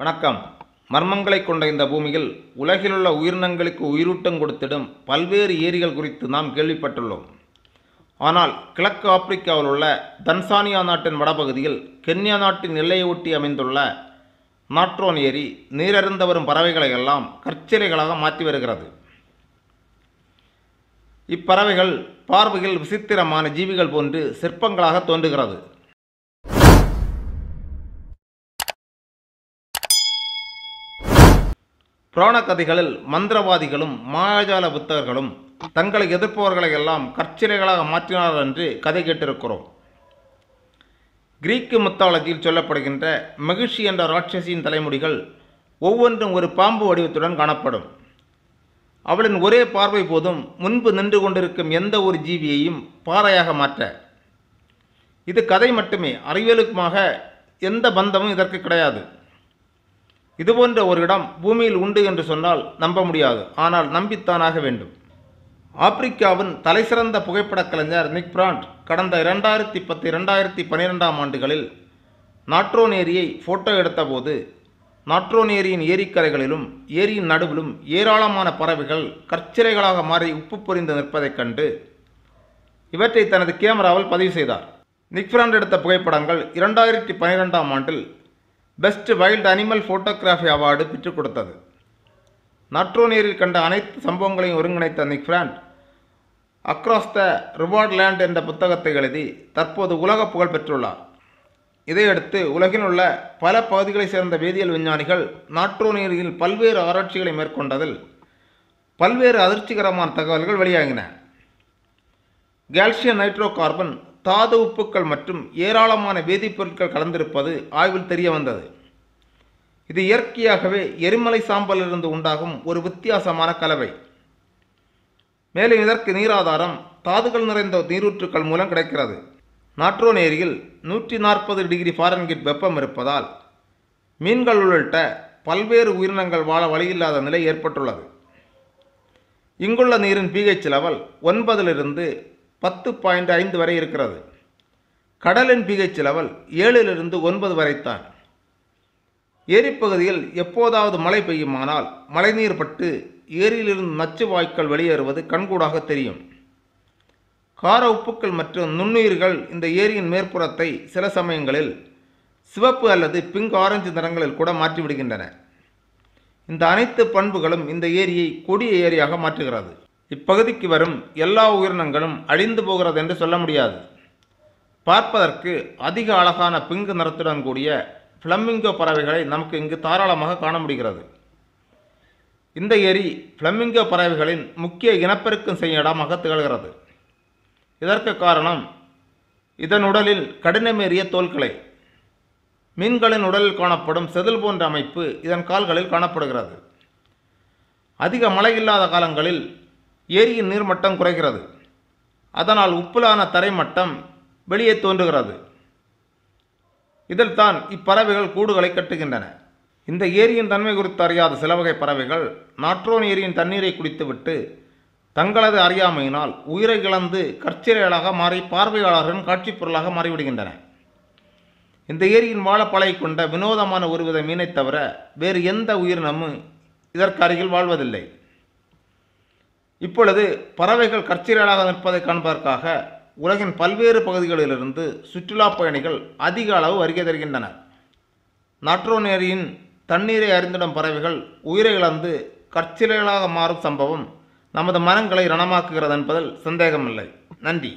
வணக்கம் மர்மங்களை கொண்ட இந்த பூமியில் உலகிலுள்ள உயிரினங்களுக்கு உயிரூட்டம் கொடுத்திடும் பல்வேறு ஏரிகள் குறித்து நாம் கேள்விப்பட்டுள்ளோம் ஆனால் கிழக்கு ஆப்பிரிக்காவில் உள்ள தன்சானியா நாட்டின் வடபகுதியில் கென்யா நாட்டின் எல்லையை ஒட்டி அமைந்துள்ள நாட்ரோன் ஏரி நீரறிந்து வரும் பறவைகளை எல்லாம் கற்சிலைகளாக மாற்றி வருகிறது இப்பறவைகள் பார்வையில் விசித்திரமான ஜீவிகள் போன்று சிற்பங்களாக தோன்றுகிறது புராண கதைகளில் மந்திரவாதிகளும் மாயாஜால புத்தகர்களும் தங்களை எதிர்ப்பவர்களை எல்லாம் கற்சிலைகளாக மாற்றினார்கள் என்று கதை கேட்டிருக்கிறோம் கிரீக்கு முத்தாலஜியில் சொல்லப்படுகின்ற மகிழ்ச்சி என்ற ராட்சசியின் தலைமுடிகள் ஒவ்வொன்றும் ஒரு பாம்பு வடிவத்துடன் காணப்படும் அவளின் ஒரே பார்வை போதும் முன்பு நின்று கொண்டிருக்கும் எந்த ஒரு ஜீவியையும் பாறையாக மாற்ற இது கதை மட்டுமே அறிவியலுக்குமாக எந்த பந்தமும் இதற்கு கிடையாது இதுபோன்ற ஒரு இடம் பூமியில் உண்டு என்று சொன்னால் நம்ப முடியாது ஆனால் நம்பித்தானாக வேண்டும் ஆப்பிரிக்காவின் தலைசிறந்த புகைப்படக் கலைஞர் நிக் பிராண்ட் கடந்த இரண்டாயிரத்தி பத்து இரண்டாயிரத்தி பன்னிரெண்டாம் ஆண்டுகளில் நாட்ரோன் ஏரியை ஃபோட்டோ எடுத்தபோது நாட்ரோன் ஏரியின் ஏரிக்கரைகளிலும் ஏரியின் நடுவிலும் ஏராளமான பறவைகள் கற்சிலைகளாக மாறி உப்பு பொறிந்து நிற்பதைக் கண்டு இவற்றை தனது கேமராவில் பதிவு செய்தார் பிராண்ட் எடுத்த புகைப்படங்கள் இரண்டாயிரத்தி பன்னிரெண்டாம் ஆண்டில் best wild animal photography award பெற்றுக் கொடுத்தது நட்ரோ நீரில் கண்ட அனைத்து சம்பவங்களையும் ஒருங்கிணைத்த Nick Brandt across the ravaged land என்ற புத்தகத்தை எழுதி தற்போது உலக புகழ் பெற்றுள்ளார் இதையடுத்து உலகில் உள்ள பல பகுதிகளைச் சேர்ந்த வேதியியல் விஞ்ஞானிகள் நாட்ரோ நீரில் பல்வேறு ஆராய்ச்சிகளை மேற்கொண்டதில் பல்வேறு அதிர்ச்சிகரமான தகவல்கள் வெளியாகின கால்சியம் நைட்ரோ கார்பன் தாது உப்புக்கள் மற்றும் ஏராளமான வேதிப்பொருட்கள் கலந்திருப்பது ஆய்வில் தெரிய வந்தது இது இயற்கையாகவே எரிமலை சாம்பலிலிருந்து உண்டாகும் ஒரு வித்தியாசமான கலவை மேலும் இதற்கு நீராதாரம் தாதுகள் நிறைந்த நீரூற்றுக்கள் மூலம் கிடைக்கிறது நாட்ரோன் ஏரியில் நூற்றி நாற்பது டிகிரி ஃபாரன்கிட் வெப்பம் இருப்பதால் மீன்கள் உள்ளிட்ட பல்வேறு உயிரினங்கள் வாழ வழியில்லாத நிலை ஏற்பட்டுள்ளது இங்குள்ள நீரின் பிஹெச் லெவல் ஒன்பதிலிருந்து பத்து பாயிண்ட் ஐந்து வரை இருக்கிறது கடலின் பிஹெச் லெவல் ஏழிலிருந்து ஒன்பது வரைத்தான் ஏரிப்பகுதியில் எப்போதாவது மழை பெய்யுமானால் மழைநீர் பட்டு ஏரியிலிருந்து நச்சு வாய்க்கால் வெளியேறுவது கண்கூடாக தெரியும் கார உப்புக்கள் மற்றும் நுண்ணுயிர்கள் இந்த ஏரியின் மேற்புறத்தை சில சமயங்களில் சிவப்பு அல்லது பிங்க் ஆரஞ்சு நிறங்களில் கூட மாற்றிவிடுகின்றன இந்த அனைத்து பண்புகளும் இந்த ஏரியை கொடிய ஏரியாக மாற்றுகிறது இப்பகுதிக்கு வரும் எல்லா உயிரினங்களும் அழிந்து போகிறது என்று சொல்ல முடியாது பார்ப்பதற்கு அதிக அழகான பிங்கு நிறத்துடன் கூடிய ஃப்ளம்மிங்கோ பறவைகளை நமக்கு இங்கு தாராளமாக காண முடிகிறது இந்த ஏரி ஃப்ளம்மிங்கோ பறவைகளின் முக்கிய இனப்பெருக்கம் செய்யும் இடமாக திகழ்கிறது இதற்கு காரணம் இதன் உடலில் கடினமேறிய தோல்களை மீன்களின் உடலில் காணப்படும் செதில் போன்ற அமைப்பு இதன் கால்களில் காணப்படுகிறது அதிக மழை இல்லாத காலங்களில் ஏரியின் நீர்மட்டம் குறைகிறது அதனால் உப்புலான தரைமட்டம் வெளியே தோன்றுகிறது இதில்தான் இப்பறவைகள் கூடுகளை கட்டுகின்றன இந்த ஏரியின் தன்மை குறித்து அறியாத சில வகை பறவைகள் நாற்றோன் ஏரியின் தண்ணீரை குடித்துவிட்டு தங்களது அறியாமையினால் உயிரை இழந்து கற்சிரைகளாக மாறி பார்வையாளர்களின் காட்சிப் பொருளாக மாறிவிடுகின்றன இந்த ஏரியின் வாழப்பழை கொண்ட வினோதமான ஒருவித மீனைத் தவிர வேறு எந்த உயிரினமும் இதற்கு அருகில் வாழ்வதில்லை இப்பொழுது பறவைகள் கற்சீரலாக நிற்பதை காண்பதற்காக உலகின் பல்வேறு பகுதிகளிலிருந்து சுற்றுலா பயணிகள் அதிக அளவு வருகை தருகின்றனர் நேரியின் தண்ணீரை அறிந்திடும் பறவைகள் உயிரை இழந்து கற்சிலைகளாக மாறும் சம்பவம் நமது மனங்களை ரணமாக்குகிறது என்பதில் சந்தேகமில்லை நன்றி